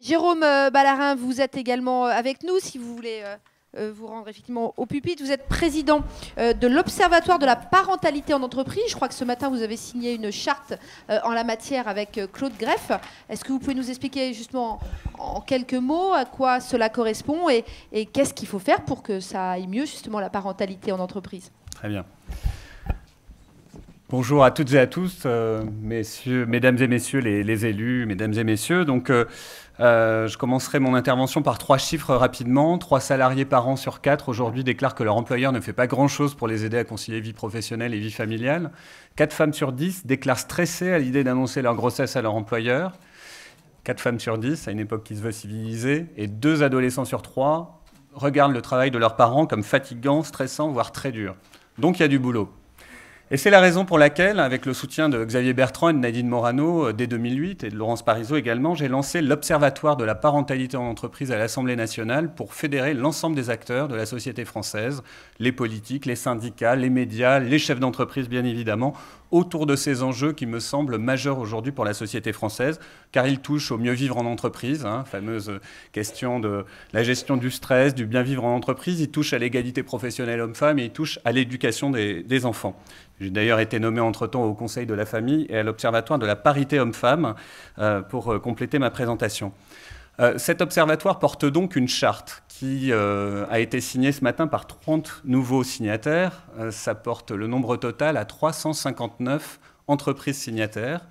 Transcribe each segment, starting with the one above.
Jérôme euh, Ballarin, vous êtes également euh, avec nous si vous voulez euh, vous rendre effectivement au pupitre. Vous êtes président de l'Observatoire de la parentalité en entreprise. Je crois que ce matin, vous avez signé une charte en la matière avec Claude Greff. Est-ce que vous pouvez nous expliquer justement en quelques mots à quoi cela correspond et, qu'est-ce qu'il faut faire pour que ça aille mieux justement la parentalité en entreprise Très bien. Bonjour à toutes et à tous, messieurs, mesdames et messieurs les, élus, mesdames et messieurs. Donc, euh, je commencerai mon intervention par trois chiffres rapidement. Trois salariés par an sur quatre aujourd'hui déclarent que leur employeur ne fait pas grand-chose pour les aider à concilier vie professionnelle et vie familiale. Quatre femmes sur dix déclarent stressées à l'idée d'annoncer leur grossesse à leur employeur. Quatre femmes sur dix, à une époque qui se veut civilisée. Et deux adolescents sur trois regardent le travail de leurs parents comme fatigant, stressant, voire très dur. Donc il y a du boulot. Et c'est la raison pour laquelle, avec le soutien de Xavier Bertrand et de Nadine Morano euh, dès 2008 et de Laurence Parisot également, j'ai lancé l'Observatoire de la parentalité en entreprise à l'Assemblée nationale pour fédérer l'ensemble des acteurs de la société française, les politiques, les syndicats, les médias, les chefs d'entreprise bien évidemment, autour de ces enjeux qui me semblent majeurs aujourd'hui pour la société française, car ils touchent au mieux vivre en entreprise, hein, fameuse question de la gestion du stress, du bien vivre en entreprise, ils touchent à l'égalité professionnelle homme-femme et ils touchent à l'éducation des, des enfants. J'ai d'ailleurs été nommé entre-temps au Conseil de la famille et à l'Observatoire de la parité homme-femme euh, pour euh, compléter ma présentation. Euh, cet observatoire porte donc une charte qui a été signée ce matin par 30 nouveaux signataires. ça porte le nombre total à 359 entreprises signataires,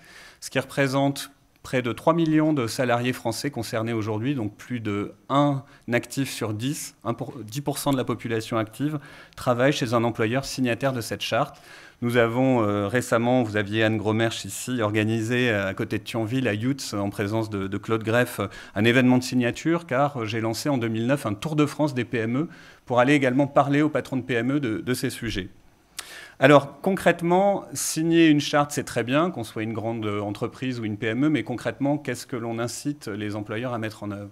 ce qui représente près de 3 millions de salariés français concernés aujourd'hui, donc plus de 1 actif sur 10, 10% de la population active, travaille chez un employeur signataire de cette charte. Nous avons euh, récemment, vous aviez Anne Gromersch ici, organisé euh, à côté de Thionville, à Yutz, en présence de, Claude Greff, euh, un événement de signature, car j'ai lancé en 2009 un tour de France des PME pour aller également parler aux patrons de PME de ces sujets. Alors concrètement, signer une charte, c'est très bien, qu'on soit une grande entreprise ou une PME, mais concrètement, qu'est-ce que l'on incite les employeurs à mettre en œuvre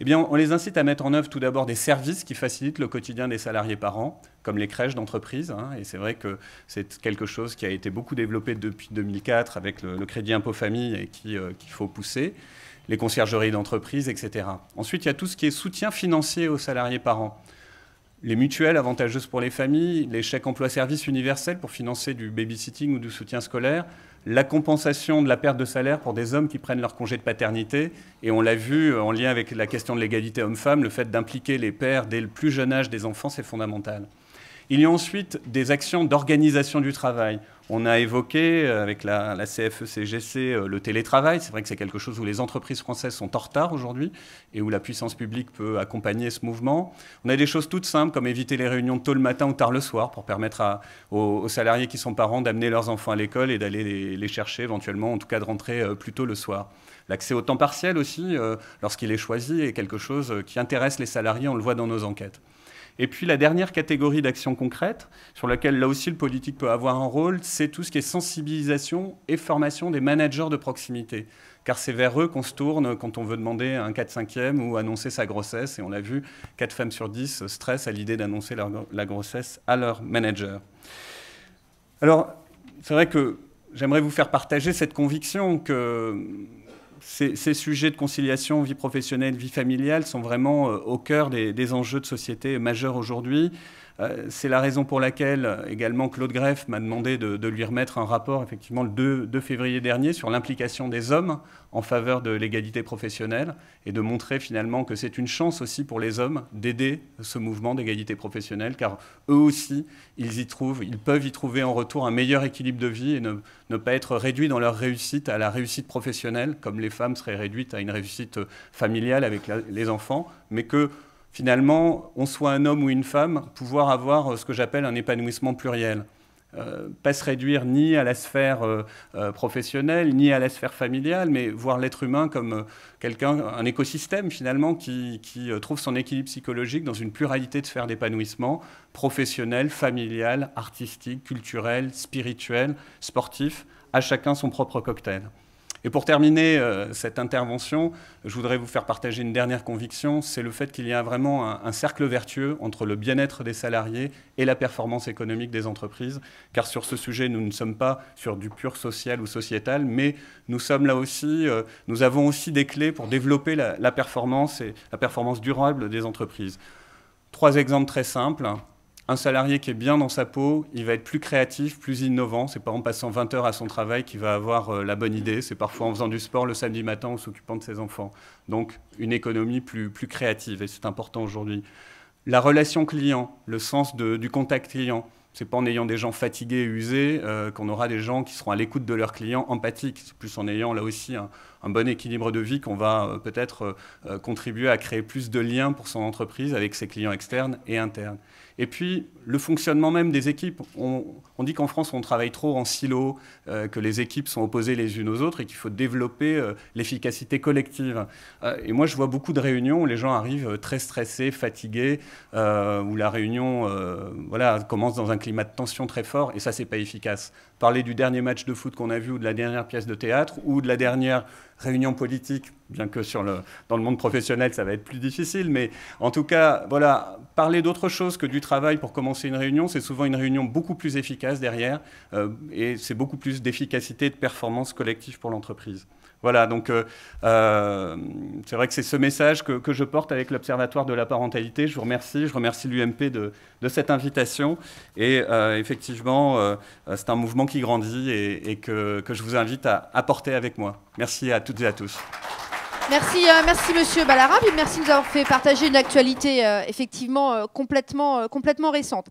eh bien, on les incite à mettre en œuvre tout d'abord des services qui facilitent le quotidien des salariés parents, comme les crèches d'entreprise. Hein, et c'est vrai que c'est quelque chose qui a été beaucoup développé depuis 2004 avec le, crédit impôt famille et euh, qu'il faut pousser, les conciergeries d'entreprise, etc. Ensuite, il y a tout ce qui est soutien financier aux salariés parents les mutuelles avantageuses pour les familles, les chèques emploi-service universels pour financer du babysitting ou du soutien scolaire, la compensation de la perte de salaire pour des hommes qui prennent leur congé de paternité. Et on l'a vu euh, en lien avec la question de l'égalité homme-femme, le fait d'impliquer les pères dès le plus jeune âge des enfants, c'est fondamental. Il y a ensuite des actions d'organisation du travail. On a évoqué euh, avec la, la e euh, le télétravail. C'est vrai que c'est quelque chose où les entreprises françaises sont en retard aujourd'hui et où la puissance publique peut accompagner ce mouvement. On a des choses toutes simples comme éviter les réunions tôt le matin ou tard le soir pour permettre aux, salariés qui sont parents d'amener leurs enfants à l'école et d'aller les, chercher éventuellement, en tout cas de rentrer euh, plus tôt le soir. L'accès au temps partiel aussi, lorsqu'il est choisi, est quelque chose qui intéresse les salariés, on le voit dans nos enquêtes. Et puis la dernière catégorie d'actions concrètes, sur laquelle là aussi le politique peut avoir un rôle, c'est tout ce qui est sensibilisation et formation des managers de proximité. Car c'est vers eux qu'on se tourne quand on veut demander un 4-5e ou annoncer sa grossesse. Et on l'a vu, 4 femmes sur 10 stressent à l'idée d'annoncer la grossesse à leur manager. Alors, c'est vrai que j'aimerais vous faire partager cette conviction que ces, sujets de conciliation vie professionnelle, vie familiale sont vraiment euh, au cœur des enjeux de société majeurs aujourd'hui. Euh, c'est la raison pour laquelle euh, également Claude Greff m'a demandé de, lui remettre un rapport effectivement le 2, février dernier sur l'implication des hommes en faveur de l'égalité professionnelle et de montrer finalement que c'est une chance aussi pour les hommes d'aider ce mouvement d'égalité professionnelle car eux aussi ils y trouvent, ils peuvent y trouver en retour un meilleur équilibre de vie et ne, pas être réduits dans leur réussite à la réussite professionnelle comme les femmes seraient réduites à une réussite euh, familiale avec les enfants mais que finalement, on soit un homme ou une femme, pouvoir avoir euh, ce que j'appelle un épanouissement pluriel. Euh, pas se réduire ni à la sphère euh, professionnelle, ni à la sphère familiale, mais voir l'être humain comme quelqu'un, un écosystème finalement, qui, qui trouve son équilibre psychologique dans une pluralité de sphères d'épanouissement professionnel, familial, artistique, culturel, spirituel, sportif, à chacun son propre cocktail. Et pour terminer euh, cette intervention, je voudrais vous faire partager une dernière conviction, c'est le fait qu'il y a vraiment un, cercle vertueux entre le bien-être des salariés et la performance économique des entreprises, car sur ce sujet, nous ne sommes pas sur du pur social ou sociétal, mais nous sommes là aussi, euh, nous avons aussi des clés pour développer la performance et la performance durable des entreprises. Trois exemples très simples. Un salarié qui est bien dans sa peau, il va être plus créatif, plus innovant. C'est pas en passant 20 heures à son travail qu'il va avoir euh, la bonne idée. C'est parfois en faisant du sport le samedi matin, en s'occupant de ses enfants. Donc une économie plus, créative, et c'est important aujourd'hui. La relation client, le sens du contact client. C'est pas en ayant des gens fatigués et usés euh, qu'on aura des gens qui seront à l'écoute de leurs clients empathiques. C'est plus en ayant là aussi un, un bon équilibre de vie qu'on va euh, peut-être euh, euh, contribuer à créer plus de liens pour son entreprise avec ses clients externes et internes. Et puis, le fonctionnement même des équipes. On, dit qu'en France, on travaille trop en silo, que les équipes sont opposées les unes aux autres et qu'il faut développer l'efficacité collective. et moi, je vois beaucoup de réunions où les gens arrivent très stressés, fatigués, où la réunion voilà, commence dans un climat de tension très fort et ça, c'est pas efficace parler du dernier match de foot qu'on a vu ou de la dernière pièce de théâtre ou de la dernière réunion politique, bien que dans le monde professionnel, ça va être plus difficile. Mais en tout cas, voilà, parler d'autre chose que du travail pour commencer une réunion, c'est souvent une réunion beaucoup plus efficace derrière euh, et c'est beaucoup plus d'efficacité et de performance collective pour l'entreprise. Voilà, donc euh, euh, c'est vrai que c'est ce message que, je porte avec l'Observatoire de la parentalité. Je vous remercie, je remercie l'UMP de, cette invitation. Et euh, effectivement, c'est un mouvement qui grandit et, que, je vous invite à apporter avec moi. Merci à toutes et à tous. Merci, merci Monsieur Ballarab merci de nous avoir fait partager une actualité effectivement complètement récente.